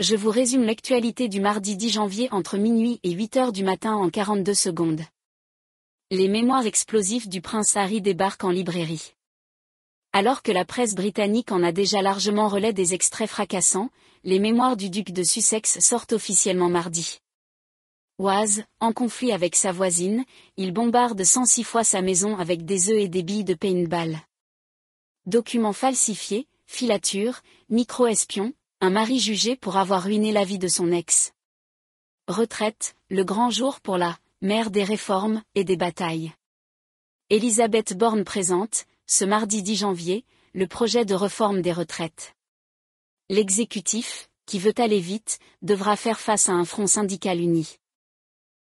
Je vous résume l'actualité du mardi 10 janvier entre minuit et 8 heures du matin en 42 secondes. Les mémoires explosifs du prince Harry débarquent en librairie. Alors que la presse britannique en a déjà largement relais des extraits fracassants, les mémoires du duc de Sussex sortent officiellement mardi. Oise, en conflit avec sa voisine, il bombarde 106 fois sa maison avec des œufs et des billes de paintball. Documents falsifiés, filatures, micro-espions, un mari jugé pour avoir ruiné la vie de son ex. Retraite, le grand jour pour la mère des réformes et des batailles. Elisabeth Borne présente, ce mardi 10 janvier, le projet de réforme des retraites. L'exécutif, qui veut aller vite, devra faire face à un front syndical uni.